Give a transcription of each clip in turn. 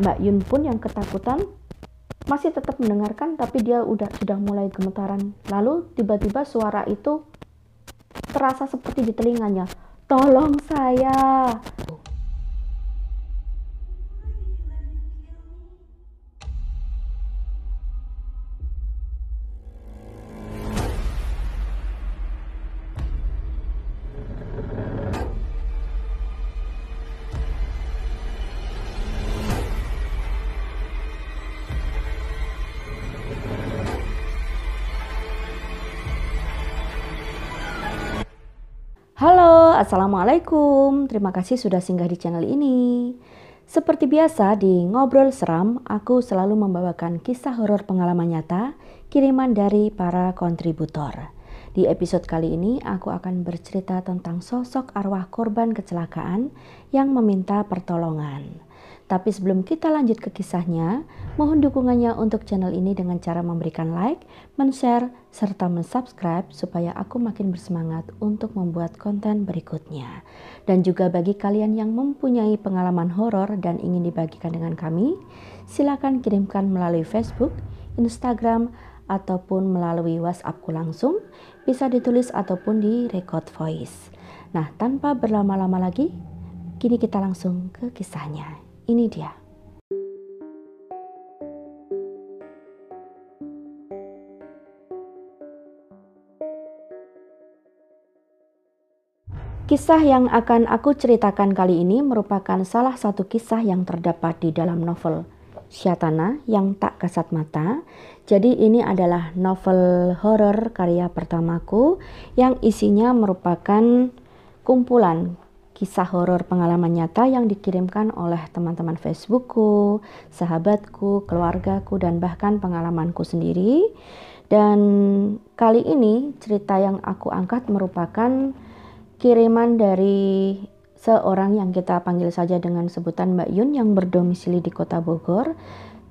Mbak Yun pun yang ketakutan masih tetap mendengarkan tapi dia udah sudah mulai gemetaran. Lalu tiba-tiba suara itu terasa seperti di telinganya. Tolong saya. Assalamualaikum, terima kasih sudah singgah di channel ini. Seperti biasa di Ngobrol Seram, aku selalu membawakan kisah horor pengalaman nyata kiriman dari para kontributor. Di episode kali ini, aku akan bercerita tentang sosok arwah korban kecelakaan yang meminta pertolongan. Tapi sebelum kita lanjut ke kisahnya, mohon dukungannya untuk channel ini dengan cara memberikan like, men-share, serta men-subscribe supaya aku makin bersemangat untuk membuat konten berikutnya. Dan juga bagi kalian yang mempunyai pengalaman horor dan ingin dibagikan dengan kami, silakan kirimkan melalui Facebook, Instagram, ataupun melalui WhatsAppku langsung bisa ditulis ataupun di record voice. Nah, tanpa berlama-lama lagi, kini kita langsung ke kisahnya. Ini dia. Kisah yang akan aku ceritakan kali ini merupakan salah satu kisah yang terdapat di dalam novel Syatana yang tak kasat mata. Jadi ini adalah novel horor karya pertamaku yang isinya merupakan kumpulan kisah horor pengalaman nyata yang dikirimkan oleh teman-teman Facebookku, sahabatku, keluargaku, dan bahkan pengalamanku sendiri. Dan kali ini cerita yang aku angkat merupakan kiriman dari seorang yang kita panggil saja dengan sebutan Mbak Yun yang berdomisili di kota Bogor.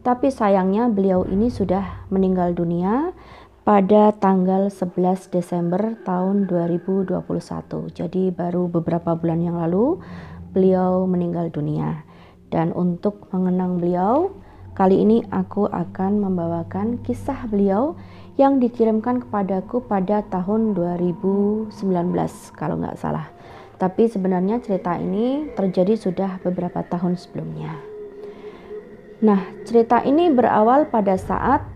Tapi sayangnya beliau ini sudah meninggal dunia pada tanggal 11 Desember tahun 2021. Jadi baru beberapa bulan yang lalu beliau meninggal dunia. Dan untuk mengenang beliau, kali ini aku akan membawakan kisah beliau yang dikirimkan kepadaku pada tahun 2019 kalau nggak salah. Tapi sebenarnya cerita ini terjadi sudah beberapa tahun sebelumnya. Nah, cerita ini berawal pada saat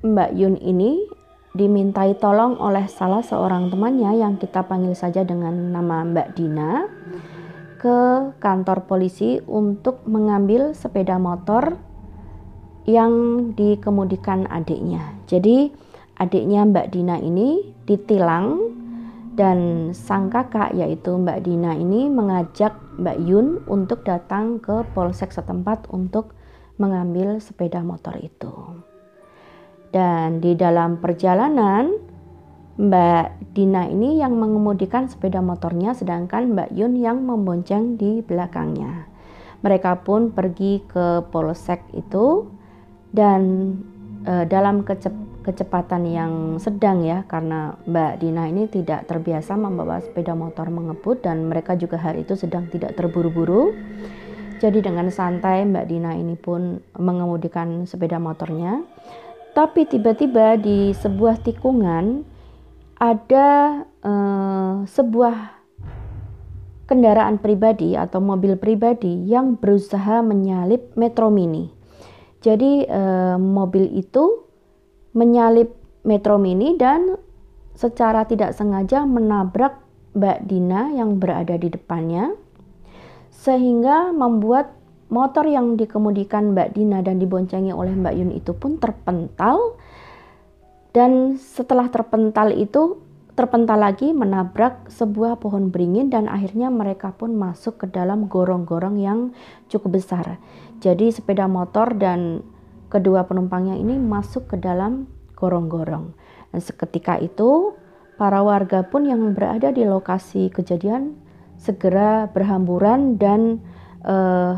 Mbak Yun ini dimintai tolong oleh salah seorang temannya yang kita panggil saja dengan nama Mbak Dina ke kantor polisi untuk mengambil sepeda motor yang dikemudikan adiknya. Jadi adiknya Mbak Dina ini ditilang dan sang kakak yaitu Mbak Dina ini mengajak Mbak Yun untuk datang ke polsek setempat untuk mengambil sepeda motor itu. Dan di dalam perjalanan Mbak Dina ini yang mengemudikan sepeda motornya sedangkan Mbak Yun yang membonceng di belakangnya. Mereka pun pergi ke polsek itu dan e, dalam kecepatan kecepatan yang sedang ya karena Mbak Dina ini tidak terbiasa membawa sepeda motor mengebut dan mereka juga hari itu sedang tidak terburu-buru. Jadi dengan santai Mbak Dina ini pun mengemudikan sepeda motornya. Tapi tiba-tiba di sebuah tikungan ada eh, sebuah kendaraan pribadi atau mobil pribadi yang berusaha menyalip Metro Mini. Jadi eh, mobil itu menyalip Metro Mini dan secara tidak sengaja menabrak Mbak Dina yang berada di depannya sehingga membuat motor yang dikemudikan Mbak Dina dan diboncengi oleh Mbak Yun itu pun terpental dan setelah terpental itu terpental lagi menabrak sebuah pohon beringin dan akhirnya mereka pun masuk ke dalam gorong-gorong yang cukup besar. Jadi sepeda motor dan kedua penumpangnya ini masuk ke dalam gorong-gorong. Dan seketika itu, para warga pun yang berada di lokasi kejadian segera berhamburan dan uh,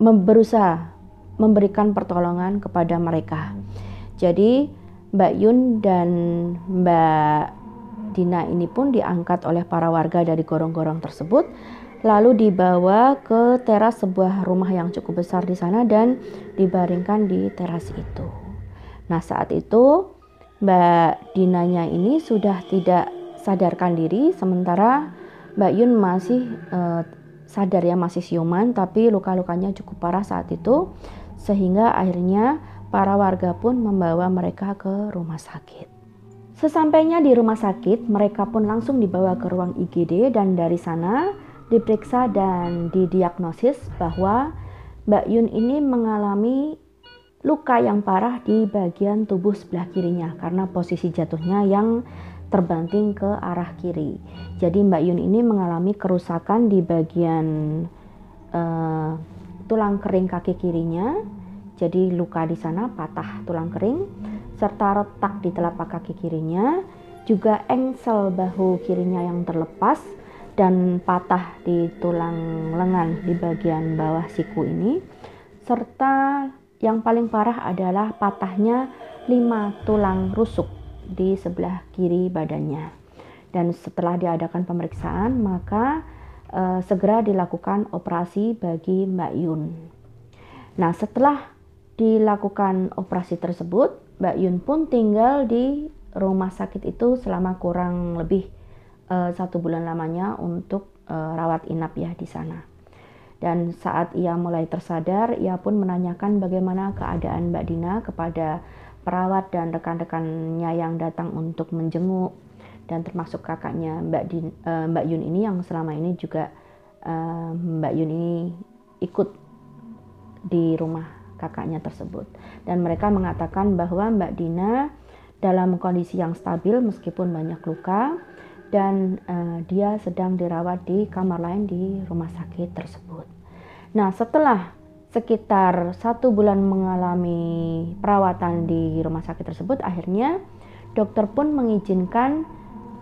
berusaha memberikan pertolongan kepada mereka. Jadi, Mbak Yun dan Mbak Dina ini pun diangkat oleh para warga dari gorong-gorong tersebut lalu dibawa ke teras sebuah rumah yang cukup besar di sana dan dibaringkan di teras itu. Nah, saat itu Mbak Dinanya ini sudah tidak sadarkan diri sementara Mbak Yun masih eh, sadar ya masih siuman tapi luka-lukanya cukup parah saat itu sehingga akhirnya para warga pun membawa mereka ke rumah sakit. Sesampainya di rumah sakit, mereka pun langsung dibawa ke ruang IGD dan dari sana diperiksa dan didiagnosis bahwa Mbak Yun ini mengalami luka yang parah di bagian tubuh sebelah kirinya karena posisi jatuhnya yang terbanting ke arah kiri. Jadi Mbak Yun ini mengalami kerusakan di bagian uh, tulang kering kaki kirinya. Jadi luka di sana patah tulang kering serta retak di telapak kaki kirinya, juga engsel bahu kirinya yang terlepas dan patah di tulang lengan di bagian bawah siku ini serta yang paling parah adalah patahnya lima tulang rusuk di sebelah kiri badannya dan setelah diadakan pemeriksaan maka e, segera dilakukan operasi bagi Mbak Yun. Nah, setelah dilakukan operasi tersebut, Mbak Yun pun tinggal di rumah sakit itu selama kurang lebih uh, satu bulan lamanya untuk uh, rawat inap ya di sana. Dan saat ia mulai tersadar, ia pun menanyakan bagaimana keadaan Mbak Dina kepada perawat dan rekan-rekannya yang datang untuk menjenguk dan termasuk kakaknya Mbak Din, uh, Mbak Yun ini yang selama ini juga uh, Mbak Yun ini ikut di rumah kakaknya tersebut dan mereka mengatakan bahwa Mbak Dina dalam kondisi yang stabil meskipun banyak luka dan uh, dia sedang dirawat di kamar lain di rumah sakit tersebut. Nah, setelah sekitar satu bulan mengalami perawatan di rumah sakit tersebut, akhirnya dokter pun mengizinkan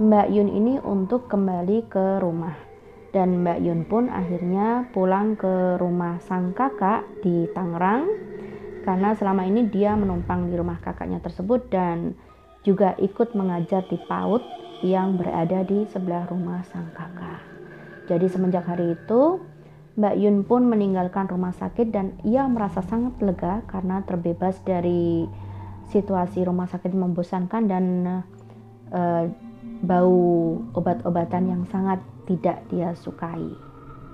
Mbak Yun ini untuk kembali ke rumah. Dan Mbak Yun pun akhirnya pulang ke rumah sang kakak di Tangerang karena selama ini dia menumpang di rumah kakaknya tersebut dan juga ikut mengajar di PAUD yang berada di sebelah rumah sang kakak. Jadi semenjak hari itu, Mbak Yun pun meninggalkan rumah sakit dan ia merasa sangat lega karena terbebas dari situasi rumah sakit membosankan dan uh, bau obat-obatan yang sangat tidak dia sukai.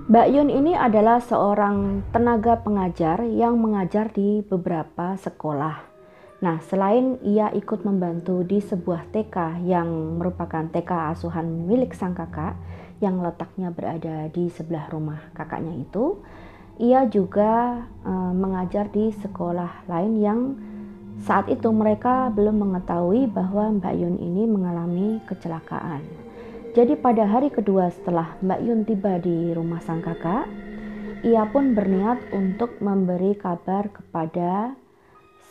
Mbak Yun ini adalah seorang tenaga pengajar yang mengajar di beberapa sekolah. Nah, selain ia ikut membantu di sebuah TK yang merupakan TK asuhan milik sang kakak yang letaknya berada di sebelah rumah kakaknya itu, ia juga e, mengajar di sekolah lain yang saat itu mereka belum mengetahui bahwa Mbak Yun ini mengalami kecelakaan. Jadi pada hari kedua setelah Mbak Yun tiba di rumah sang kakak, ia pun berniat untuk memberi kabar kepada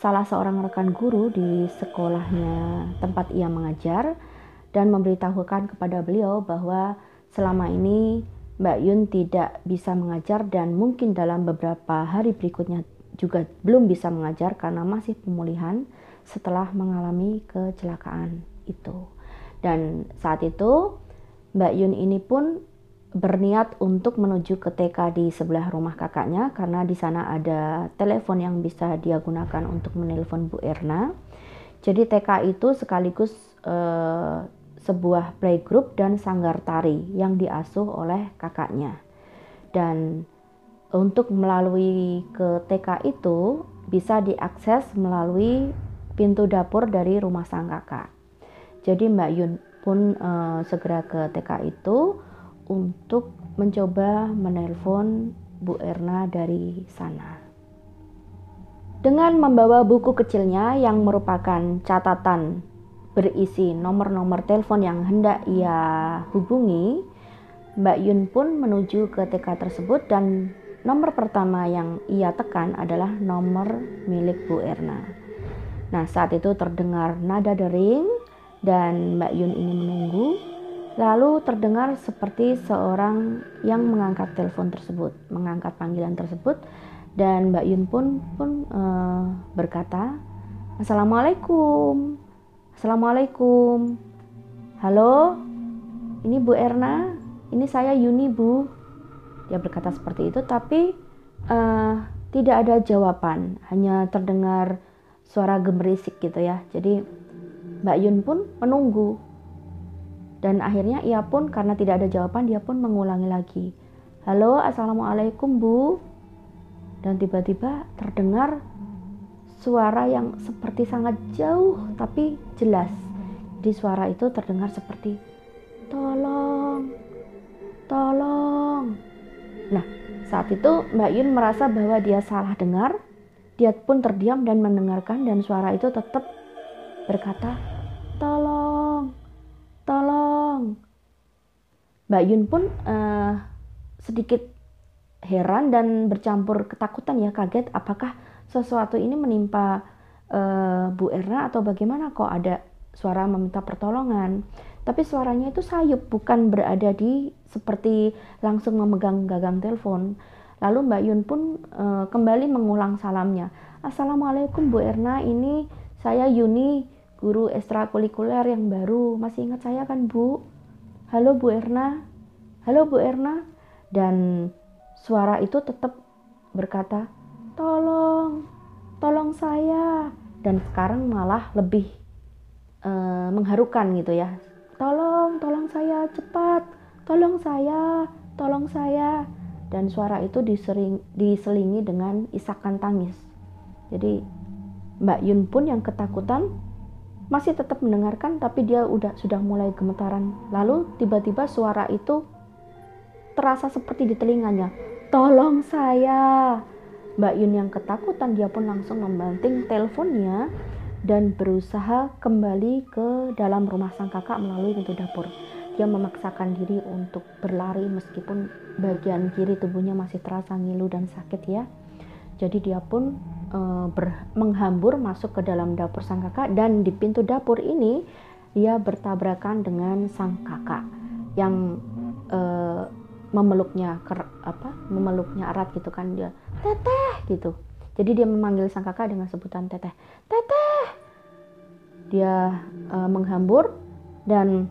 salah seorang rekan guru di sekolahnya tempat ia mengajar dan memberitahukan kepada beliau bahwa selama ini Mbak Yun tidak bisa mengajar dan mungkin dalam beberapa hari berikutnya juga belum bisa mengajar karena masih pemulihan setelah mengalami kecelakaan itu. Dan saat itu Mbak Yun ini pun berniat untuk menuju ke TK di sebelah rumah kakaknya karena di sana ada telepon yang bisa dia gunakan untuk menelpon Bu Erna. Jadi TK itu sekaligus eh, sebuah playgroup dan sanggar tari yang diasuh oleh kakaknya. Dan untuk melalui ke TK itu bisa diakses melalui pintu dapur dari rumah sang kakak. Jadi Mbak Yun pun eh, segera ke TK itu untuk mencoba menelpon Bu Erna dari sana. Dengan membawa buku kecilnya yang merupakan catatan berisi nomor-nomor telepon yang hendak ia hubungi, Mbak Yun pun menuju ke TK tersebut dan nomor pertama yang ia tekan adalah nomor milik Bu Erna. Nah, saat itu terdengar nada dering dan Mbak Yun ini menunggu Lalu terdengar seperti seorang yang mengangkat telepon tersebut, mengangkat panggilan tersebut, dan Mbak Yun pun pun e, berkata, "Assalamualaikum, assalamualaikum, halo, ini Bu Erna, ini saya Yuni Bu." Dia berkata seperti itu, tapi e, tidak ada jawaban, hanya terdengar suara gemerisik gitu ya. Jadi Mbak Yun pun menunggu dan akhirnya ia pun karena tidak ada jawaban dia pun mengulangi lagi. Halo, assalamualaikum bu. Dan tiba-tiba terdengar suara yang seperti sangat jauh tapi jelas. Di suara itu terdengar seperti tolong, tolong. Nah, saat itu Mbak Yun merasa bahwa dia salah dengar. Dia pun terdiam dan mendengarkan dan suara itu tetap berkata, "Tolong, tolong." dong. Mbak Yun pun uh, sedikit heran dan bercampur ketakutan ya kaget apakah sesuatu ini menimpa uh, Bu Erna atau bagaimana kok ada suara meminta pertolongan tapi suaranya itu sayup bukan berada di seperti langsung memegang gagang telepon lalu Mbak Yun pun uh, kembali mengulang salamnya Assalamualaikum Bu Erna ini saya Yuni guru ekstrakurikuler yang baru. Masih ingat saya kan, Bu? Halo Bu Erna. Halo Bu Erna. Dan suara itu tetap berkata, "Tolong, tolong saya." Dan sekarang malah lebih uh, mengharukan gitu ya. "Tolong, tolong saya cepat. Tolong saya, tolong saya." Dan suara itu disering, diselingi dengan isakan tangis. Jadi Mbak Yun pun yang ketakutan masih tetap mendengarkan tapi dia udah sudah mulai gemetaran lalu tiba-tiba suara itu terasa seperti di telinganya tolong saya Mbak Yun yang ketakutan dia pun langsung membanting teleponnya dan berusaha kembali ke dalam rumah sang kakak melalui pintu dapur dia memaksakan diri untuk berlari meskipun bagian kiri tubuhnya masih terasa ngilu dan sakit ya jadi dia pun Eh, ber, menghambur masuk ke dalam dapur sang kakak dan di pintu dapur ini dia bertabrakan dengan sang kakak yang uh, memeluknya ker, apa memeluknya erat gitu kan dia teteh gitu jadi dia memanggil sang kakak dengan sebutan teteh teteh dia uh, menghambur dan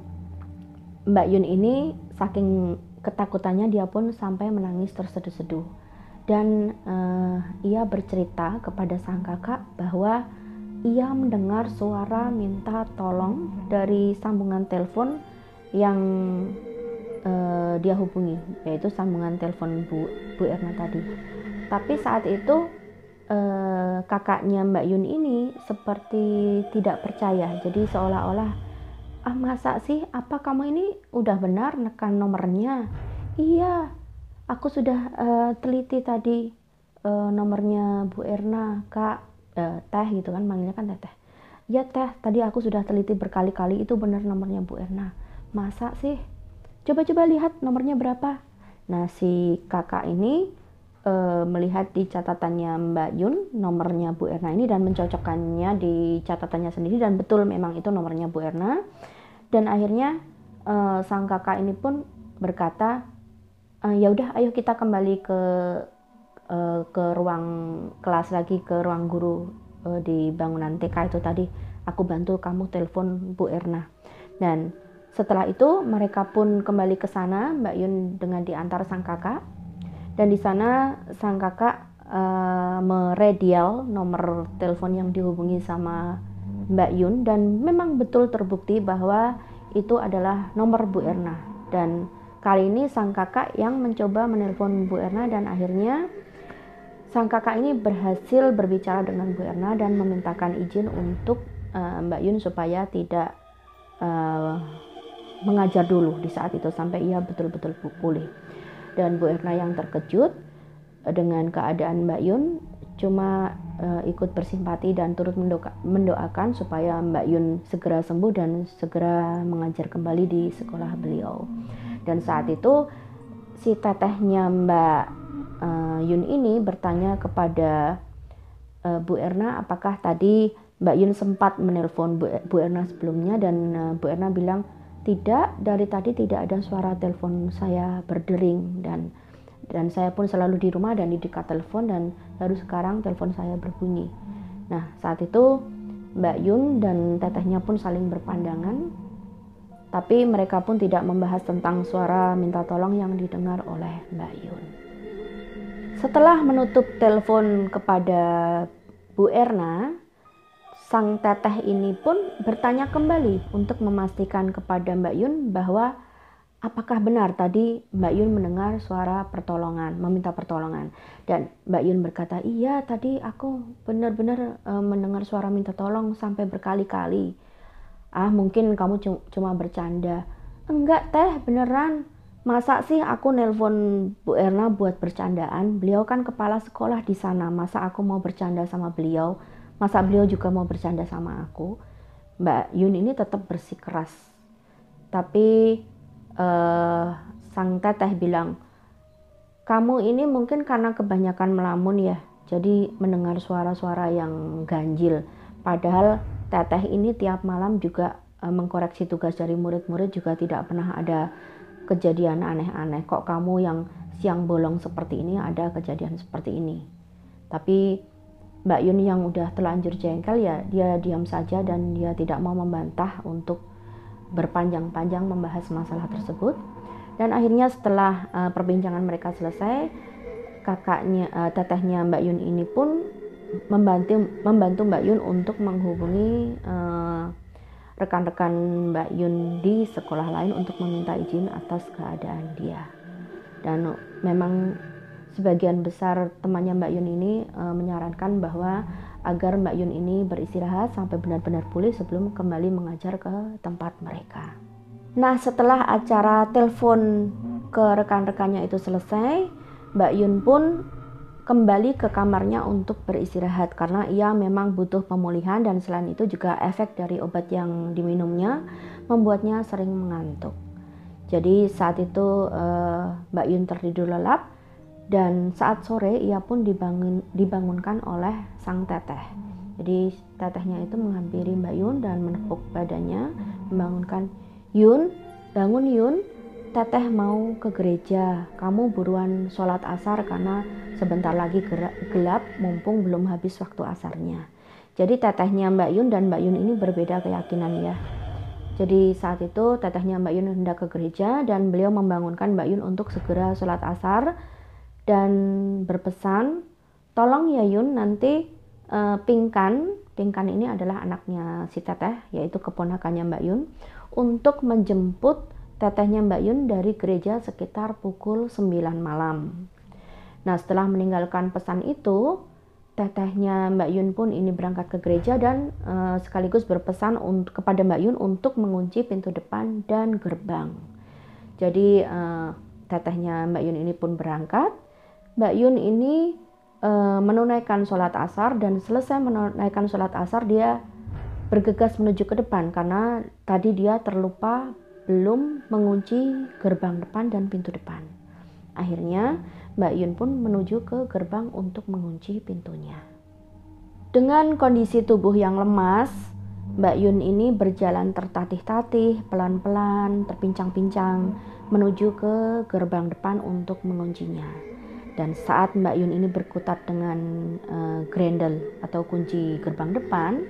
Mbak Yun ini saking ketakutannya dia pun sampai menangis terseduh-seduh dan uh, ia bercerita kepada sang kakak bahwa ia mendengar suara minta tolong dari sambungan telepon yang uh, dia hubungi yaitu sambungan telepon Bu Bu Erna tadi. Tapi saat itu uh, kakaknya Mbak Yun ini seperti tidak percaya. Jadi seolah-olah ah masa sih apa kamu ini udah benar nekan nomornya iya aku sudah uh, teliti tadi uh, nomornya Bu Erna kak uh, teh gitu kan manggilnya kan teh ya teh tadi aku sudah teliti berkali-kali itu benar nomornya Bu Erna masa sih coba-coba lihat nomornya berapa nah si kakak ini uh, melihat di catatannya Mbak Yun nomornya Bu Erna ini dan mencocokkannya di catatannya sendiri dan betul memang itu nomornya Bu Erna dan akhirnya uh, sang kakak ini pun berkata uh, ya udah ayo kita kembali ke uh, ke ruang kelas lagi ke ruang guru uh, di bangunan TK itu tadi aku bantu kamu telepon Bu Erna dan setelah itu mereka pun kembali ke sana Mbak Yun dengan diantar sang kakak dan di sana sang kakak uh, meredial nomor telepon yang dihubungi sama Mbak Yun dan memang betul terbukti bahwa itu adalah nomor Bu Erna dan Kali ini sang kakak yang mencoba menelpon Bu Erna dan akhirnya sang kakak ini berhasil berbicara dengan Bu Erna dan memintakan izin untuk uh, Mbak Yun supaya tidak uh, mengajar dulu di saat itu sampai ia betul-betul pulih. Dan Bu Erna yang terkejut dengan keadaan Mbak Yun cuma uh, ikut bersimpati dan turut mendoka, mendoakan supaya Mbak Yun segera sembuh dan segera mengajar kembali di sekolah beliau dan saat itu si tetehnya Mbak uh, Yun ini bertanya kepada uh, Bu Erna apakah tadi Mbak Yun sempat menelpon Bu, Bu Erna sebelumnya dan uh, Bu Erna bilang tidak dari tadi tidak ada suara telepon saya berdering dan dan saya pun selalu di rumah dan di dekat telepon dan baru sekarang telepon saya berbunyi. Nah saat itu Mbak Yun dan tetehnya pun saling berpandangan tapi mereka pun tidak membahas tentang suara minta tolong yang didengar oleh Mbak Yun. Setelah menutup telepon kepada Bu Erna, sang teteh ini pun bertanya kembali untuk memastikan kepada Mbak Yun bahwa apakah benar tadi Mbak Yun mendengar suara pertolongan, meminta pertolongan. Dan Mbak Yun berkata, iya tadi aku benar-benar e, mendengar suara minta tolong sampai berkali-kali ah mungkin kamu cuma bercanda enggak teh beneran masa sih aku nelpon Bu Erna buat bercandaan beliau kan kepala sekolah di sana masa aku mau bercanda sama beliau masa beliau juga mau bercanda sama aku Mbak Yun ini tetap bersikeras tapi uh, sang teteh bilang kamu ini mungkin karena kebanyakan melamun ya jadi mendengar suara-suara yang ganjil Padahal teteh ini tiap malam juga eh, mengkoreksi tugas dari murid-murid juga tidak pernah ada kejadian aneh-aneh. Kok kamu yang siang bolong seperti ini ada kejadian seperti ini. Tapi Mbak Yun yang udah telanjur jengkel ya dia diam saja dan dia tidak mau membantah untuk berpanjang-panjang membahas masalah tersebut. Dan akhirnya setelah uh, perbincangan mereka selesai, kakaknya uh, tetehnya Mbak Yun ini pun membantu membantu Mbak Yun untuk menghubungi uh, rekan-rekan Mbak Yun di sekolah lain untuk meminta izin atas keadaan dia. Dan memang sebagian besar temannya Mbak Yun ini uh, menyarankan bahwa agar Mbak Yun ini beristirahat sampai benar-benar pulih sebelum kembali mengajar ke tempat mereka. Nah, setelah acara telepon ke rekan-rekannya itu selesai, Mbak Yun pun kembali ke kamarnya untuk beristirahat karena ia memang butuh pemulihan dan selain itu juga efek dari obat yang diminumnya membuatnya sering mengantuk. Jadi saat itu eh, Mbak Yun tertidur lelap dan saat sore ia pun dibangun, dibangunkan oleh sang teteh. Jadi tetehnya itu menghampiri Mbak Yun dan menepuk badannya, membangunkan Yun, bangun Yun, Teteh mau ke gereja, kamu buruan sholat asar karena sebentar lagi gelap mumpung belum habis waktu asarnya. Jadi tetehnya Mbak Yun dan Mbak Yun ini berbeda keyakinan ya. Jadi saat itu tetehnya Mbak Yun hendak ke gereja dan beliau membangunkan Mbak Yun untuk segera sholat asar dan berpesan, tolong ya Yun nanti uh, pingkan, pingkan ini adalah anaknya si teteh yaitu keponakannya Mbak Yun untuk menjemput tetehnya Mbak Yun dari gereja sekitar pukul 9 malam. Nah, setelah meninggalkan pesan itu, tetehnya Mbak Yun pun ini berangkat ke gereja dan uh, sekaligus berpesan untuk, kepada Mbak Yun untuk mengunci pintu depan dan gerbang. Jadi, uh, tetehnya Mbak Yun ini pun berangkat. Mbak Yun ini uh, menunaikan sholat asar dan selesai menunaikan sholat asar dia bergegas menuju ke depan karena tadi dia terlupa belum mengunci gerbang depan dan pintu depan. Akhirnya, Mbak Yun pun menuju ke gerbang untuk mengunci pintunya. Dengan kondisi tubuh yang lemas, Mbak Yun ini berjalan tertatih-tatih, pelan-pelan, terpincang-pincang menuju ke gerbang depan untuk menguncinya. Dan saat Mbak Yun ini berkutat dengan uh, grendel atau kunci gerbang depan,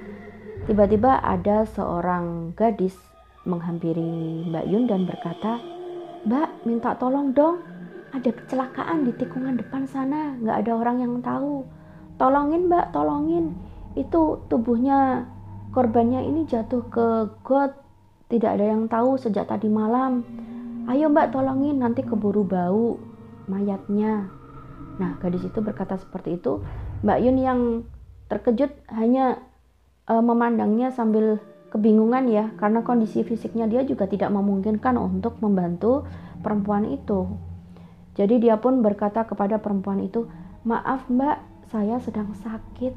tiba-tiba ada seorang gadis menghampiri Mbak Yun dan berkata, Mbak minta tolong dong, ada kecelakaan di tikungan depan sana, nggak ada orang yang tahu. Tolongin Mbak, tolongin. Itu tubuhnya korbannya ini jatuh ke got, tidak ada yang tahu sejak tadi malam. Ayo Mbak tolongin, nanti keburu bau mayatnya. Nah gadis itu berkata seperti itu, Mbak Yun yang terkejut hanya eh, memandangnya sambil kebingungan ya karena kondisi fisiknya dia juga tidak memungkinkan untuk membantu perempuan itu. Jadi dia pun berkata kepada perempuan itu, "Maaf, Mbak, saya sedang sakit.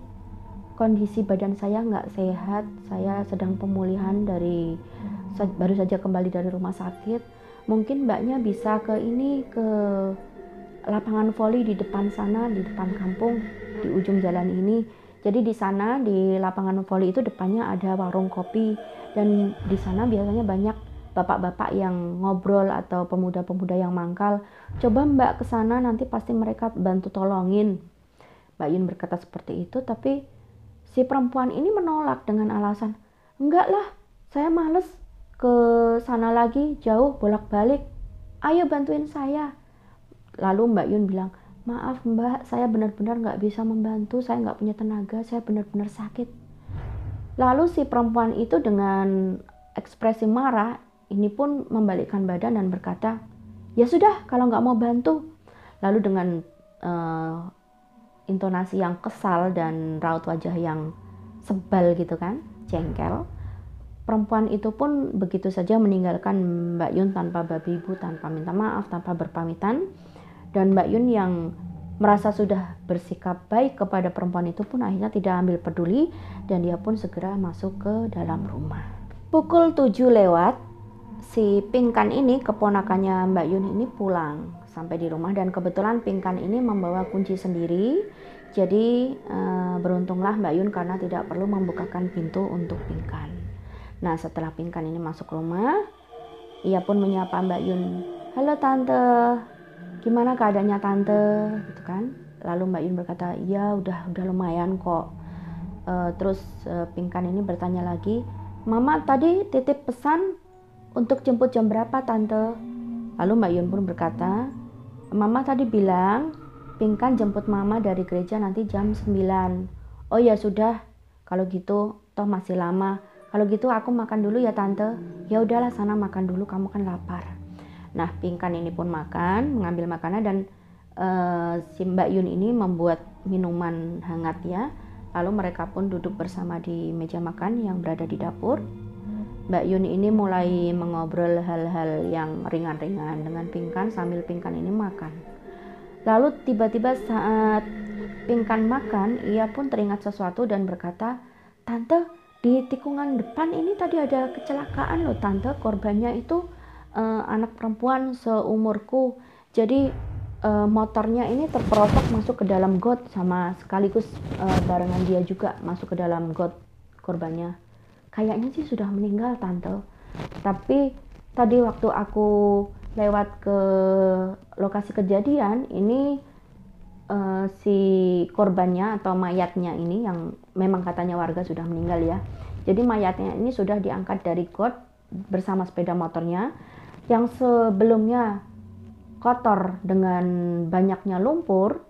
Kondisi badan saya nggak sehat. Saya sedang pemulihan dari baru saja kembali dari rumah sakit. Mungkin Mbaknya bisa ke ini ke lapangan voli di depan sana, di depan kampung, di ujung jalan ini." Jadi di sana di lapangan voli itu depannya ada warung kopi dan di sana biasanya banyak bapak-bapak yang ngobrol atau pemuda-pemuda yang mangkal. Coba Mbak ke sana nanti pasti mereka bantu tolongin. Mbak Yun berkata seperti itu tapi si perempuan ini menolak dengan alasan, "Enggak lah, saya males ke sana lagi jauh bolak-balik. Ayo bantuin saya." Lalu Mbak Yun bilang, maaf mbak saya benar-benar nggak bisa membantu saya nggak punya tenaga saya benar-benar sakit lalu si perempuan itu dengan ekspresi marah ini pun membalikkan badan dan berkata ya sudah kalau nggak mau bantu lalu dengan uh, intonasi yang kesal dan raut wajah yang sebal gitu kan jengkel perempuan itu pun begitu saja meninggalkan Mbak Yun tanpa babi ibu tanpa minta maaf tanpa berpamitan dan Mbak Yun yang merasa sudah bersikap baik kepada perempuan itu pun akhirnya tidak ambil peduli dan dia pun segera masuk ke dalam rumah. Pukul 7 lewat, si Pingkan ini keponakannya Mbak Yun ini pulang sampai di rumah dan kebetulan Pingkan ini membawa kunci sendiri. Jadi e, beruntunglah Mbak Yun karena tidak perlu membukakan pintu untuk Pingkan. Nah, setelah Pingkan ini masuk rumah, ia pun menyapa Mbak Yun. "Halo tante, gimana keadaannya tante gitu kan lalu Mbak Yun berkata iya udah udah lumayan kok e, terus e, Pingkan ini bertanya lagi Mama tadi titip pesan untuk jemput jam berapa tante lalu Mbak Yun pun berkata Mama tadi bilang Pingkan jemput Mama dari gereja nanti jam 9 oh ya sudah kalau gitu toh masih lama kalau gitu aku makan dulu ya tante ya udahlah sana makan dulu kamu kan lapar Nah, Pingkan ini pun makan, mengambil makanan dan uh, si Mbak Yun ini membuat minuman hangat ya. Lalu mereka pun duduk bersama di meja makan yang berada di dapur. Mbak Yun ini mulai mengobrol hal-hal yang ringan-ringan dengan Pingkan sambil Pingkan ini makan. Lalu tiba-tiba saat Pingkan makan, ia pun teringat sesuatu dan berkata, "Tante, di tikungan depan ini tadi ada kecelakaan loh, Tante. Korbannya itu uh, anak perempuan seumurku jadi uh, motornya ini terperosok masuk ke dalam got sama sekaligus uh, barengan dia juga masuk ke dalam got korbannya kayaknya sih sudah meninggal tante tapi tadi waktu aku lewat ke lokasi kejadian ini uh, si korbannya atau mayatnya ini yang memang katanya warga sudah meninggal ya jadi mayatnya ini sudah diangkat dari got bersama sepeda motornya yang sebelumnya kotor dengan banyaknya lumpur,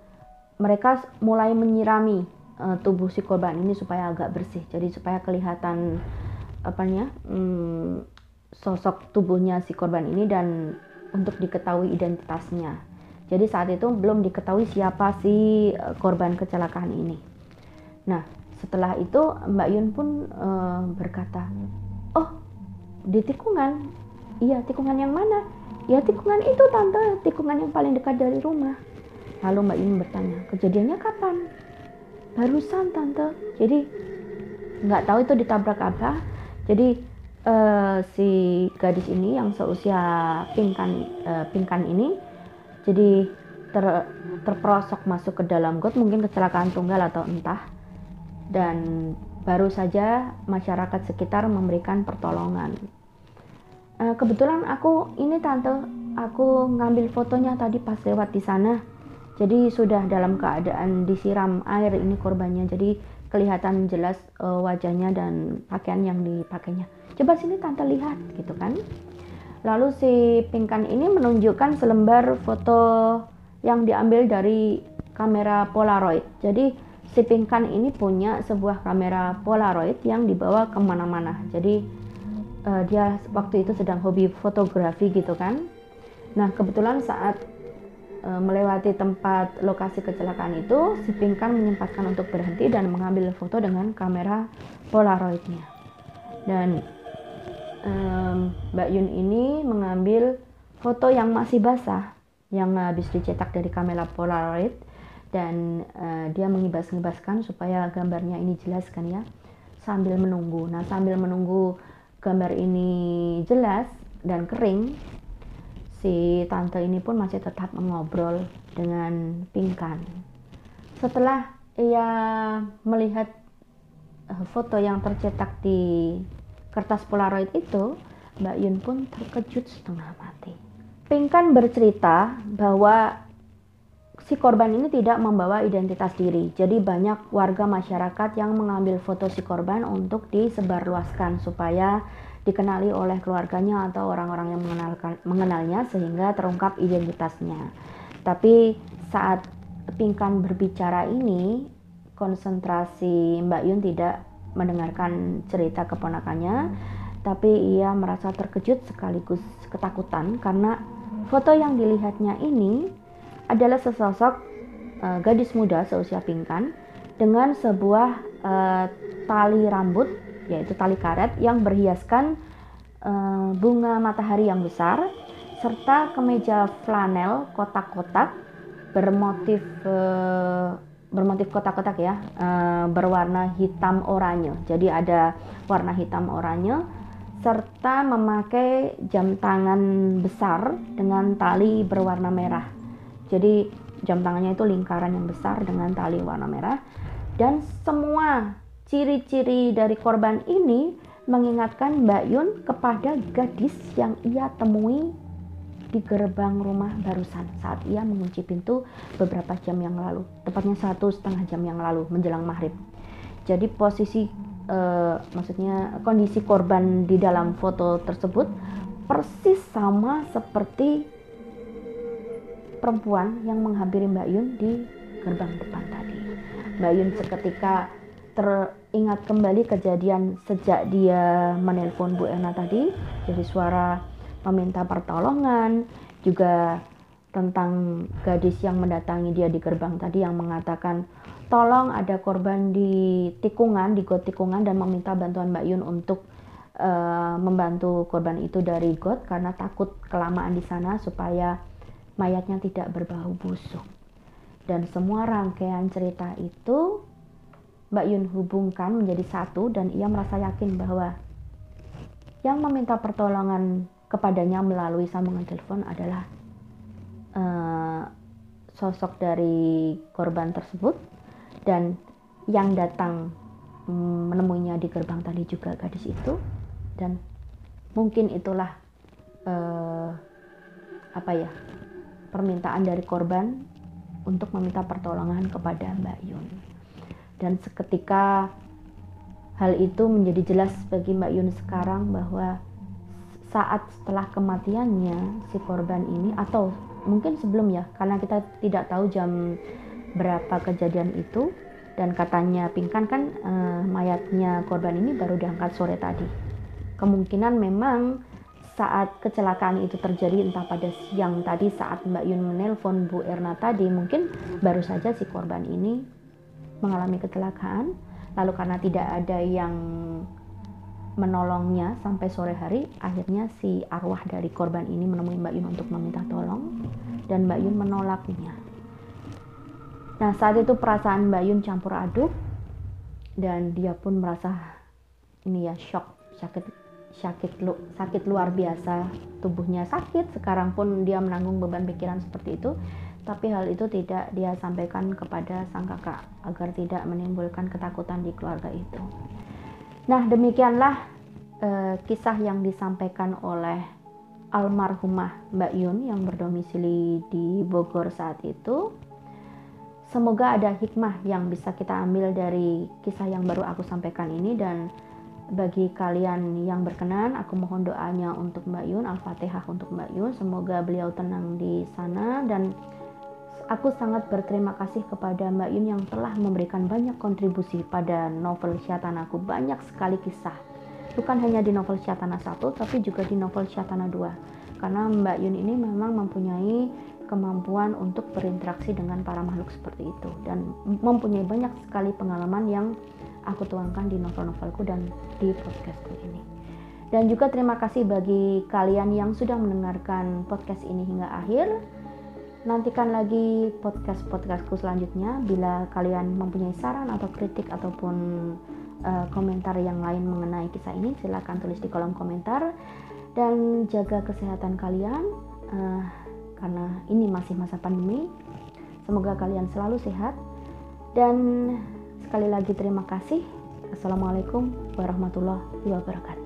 mereka mulai menyirami uh, tubuh si korban ini supaya agak bersih. Jadi supaya kelihatan apanya hmm, sosok tubuhnya si korban ini dan untuk diketahui identitasnya. Jadi saat itu belum diketahui siapa si eh, korban kecelakaan ini. Nah, setelah itu Mbak Yun pun uh, berkata, "Oh, di tikungan Iya, tikungan yang mana? Ya tikungan itu tante, tikungan yang paling dekat dari rumah. Lalu Mbak Yuni bertanya, kejadiannya kapan? Barusan tante. Jadi nggak tahu itu ditabrak apa. Jadi uh, si gadis ini yang seusia pingkan uh, pingkan ini, jadi ter, terperosok masuk ke dalam got mungkin kecelakaan tunggal atau entah. Dan baru saja masyarakat sekitar memberikan pertolongan Eh, kebetulan aku ini tante aku ngambil fotonya tadi pas lewat di sana jadi sudah dalam keadaan disiram air ini korbannya jadi kelihatan jelas uh, wajahnya dan pakaian yang dipakainya coba sini tante lihat gitu kan lalu si pingkan ini menunjukkan selembar foto yang diambil dari kamera polaroid jadi si pingkan ini punya sebuah kamera polaroid yang dibawa kemana-mana jadi uh, dia waktu itu sedang hobi fotografi gitu kan nah kebetulan saat uh, melewati tempat lokasi kecelakaan itu si Pinkan menyempatkan untuk berhenti dan mengambil foto dengan kamera polaroidnya dan um, Mbak Yun ini mengambil foto yang masih basah yang habis dicetak dari kamera polaroid dan uh, dia mengibas-ngibaskan supaya gambarnya ini jelas kan ya sambil menunggu. Nah, sambil menunggu gambar ini jelas dan kering, si tante ini pun masih tetap mengobrol dengan pingkan. Setelah ia melihat eh, foto yang tercetak di kertas polaroid itu, Mbak Yun pun terkejut setengah mati. Pingkan bercerita bahwa si korban ini tidak membawa identitas diri. Jadi banyak warga masyarakat yang mengambil foto si korban untuk disebarluaskan supaya dikenali oleh keluarganya atau orang-orang yang mengenalkan, mengenalnya sehingga terungkap identitasnya. Tapi saat Pingkan berbicara ini, konsentrasi Mbak Yun tidak mendengarkan cerita keponakannya, tapi ia merasa terkejut sekaligus ketakutan karena foto yang dilihatnya ini adalah sesosok uh, gadis muda seusia pingkan dengan sebuah uh, tali rambut yaitu tali karet yang berhiaskan uh, bunga matahari yang besar serta kemeja flanel kotak-kotak bermotif uh, bermotif kotak-kotak ya uh, berwarna hitam oranye jadi ada warna hitam oranye serta memakai jam tangan besar dengan tali berwarna merah jadi jam tangannya itu lingkaran yang besar dengan tali warna merah dan semua ciri-ciri dari korban ini mengingatkan Mbak Yun kepada gadis yang ia temui di gerbang rumah barusan saat ia mengunci pintu beberapa jam yang lalu tepatnya satu setengah jam yang lalu menjelang maghrib jadi posisi eh, maksudnya kondisi korban di dalam foto tersebut persis sama seperti perempuan yang menghampiri Mbak Yun di gerbang depan tadi. Mbak Yun seketika teringat kembali kejadian sejak dia menelpon Bu Ena tadi Jadi suara meminta pertolongan juga tentang gadis yang mendatangi dia di gerbang tadi yang mengatakan tolong ada korban di tikungan di got tikungan dan meminta bantuan Mbak Yun untuk uh, membantu korban itu dari got karena takut kelamaan di sana supaya mayatnya tidak berbau busuk. Dan semua rangkaian cerita itu Mbak Yun hubungkan menjadi satu dan ia merasa yakin bahwa yang meminta pertolongan kepadanya melalui sambungan telepon adalah uh, sosok dari korban tersebut dan yang datang mm, menemuinya di gerbang tadi juga gadis itu dan mungkin itulah uh, apa ya permintaan dari korban untuk meminta pertolongan kepada Mbak Yun. Dan seketika hal itu menjadi jelas bagi Mbak Yun sekarang bahwa saat setelah kematiannya si korban ini atau mungkin sebelum ya karena kita tidak tahu jam berapa kejadian itu dan katanya Pingkan kan eh, mayatnya korban ini baru diangkat sore tadi. Kemungkinan memang saat kecelakaan itu terjadi entah pada siang tadi saat Mbak Yun menelpon Bu Erna tadi mungkin baru saja si korban ini mengalami kecelakaan lalu karena tidak ada yang menolongnya sampai sore hari akhirnya si arwah dari korban ini menemui Mbak Yun untuk meminta tolong dan Mbak Yun menolaknya nah saat itu perasaan Mbak Yun campur aduk dan dia pun merasa ini ya shock sakit sakit lu sakit luar biasa tubuhnya sakit sekarang pun dia menanggung beban pikiran seperti itu tapi hal itu tidak dia sampaikan kepada sang kakak agar tidak menimbulkan ketakutan di keluarga itu. Nah, demikianlah eh, kisah yang disampaikan oleh almarhumah Mbak Yun yang berdomisili di Bogor saat itu. Semoga ada hikmah yang bisa kita ambil dari kisah yang baru aku sampaikan ini dan bagi kalian yang berkenan, aku mohon doanya untuk Mbak Yun, Al-Fatihah untuk Mbak Yun. Semoga beliau tenang di sana dan aku sangat berterima kasih kepada Mbak Yun yang telah memberikan banyak kontribusi pada novel aku Banyak sekali kisah. Bukan hanya di novel Syatana 1, tapi juga di novel Syatana 2. Karena Mbak Yun ini memang mempunyai kemampuan untuk berinteraksi dengan para makhluk seperti itu dan mempunyai banyak sekali pengalaman yang aku tuangkan di novel-novelku dan di podcastku ini. Dan juga terima kasih bagi kalian yang sudah mendengarkan podcast ini hingga akhir. Nantikan lagi podcast-podcastku selanjutnya bila kalian mempunyai saran atau kritik ataupun uh, komentar yang lain mengenai kisah ini silahkan tulis di kolom komentar dan jaga kesehatan kalian. Uh, karena ini masih masa pandemi. Semoga kalian selalu sehat dan sekali lagi terima kasih. Assalamualaikum warahmatullahi wabarakatuh.